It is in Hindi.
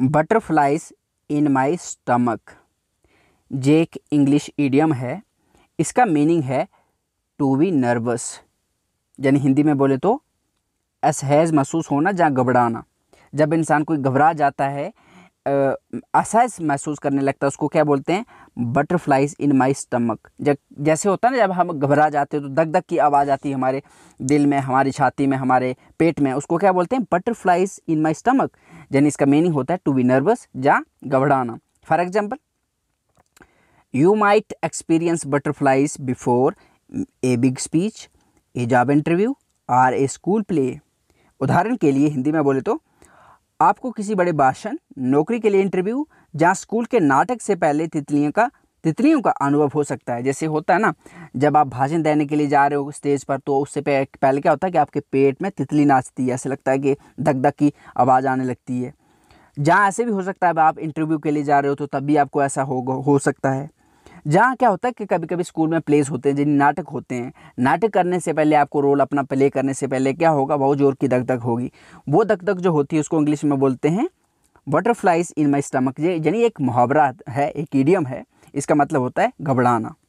बटरफ्लाइज इन माई स्टमक जे एक इंग्लिश ईडियम है इसका मीनिंग है टू बी नर्वस यानी हिंदी में बोले तो असहज महसूस होना या घबराना जब इंसान कोई घबरा जाता है असहज महसूस करने लगता है उसको क्या बोलते हैं बटरफ्लाइज इन माई स्टमक जब जैसे होता है ना जब हम घबरा जाते हैं तो धक धक की आवाज़ आती है हमारे दिल में हमारी छाती में हमारे पेट में उसको क्या बोलते हैं बटरफ्लाइज इन माई स्टमक यानी इसका मीनिंग होता है टू बी नर्वस या घबराना for example you might experience butterflies before a big speech a job interview or a school play उदाहरण के लिए हिंदी में बोले तो आपको किसी बड़े भाषण नौकरी के लिए इंटरव्यू जहाँ स्कूल के नाटक से पहले तितलियों का तितलियों का अनुभव हो सकता है जैसे होता है ना जब आप भाषण देने के लिए जा रहे हो स्टेज पर तो उससे पहले क्या होता है कि आपके पेट में तितली नाचती है ऐसे लगता है कि धक धक की आवाज़ आने लगती है जहाँ ऐसे भी हो सकता है आप इंटरव्यू के लिए जा रहे हो तो तब भी आपको ऐसा हो हो सकता है जहाँ क्या होता है कि कभी कभी स्कूल में प्लेस होते हैं जिन नाटक होते हैं नाटक करने से पहले आपको रोल अपना प्ले करने से पहले क्या होगा बहुत जोर की धक होगी वो धक जो होती है उसको इंग्लिश में बोलते हैं बटरफ्लाइज इन माई स्टमक ये यानी एक मुहावरा है एक ईडियम है इसका मतलब होता है घबराना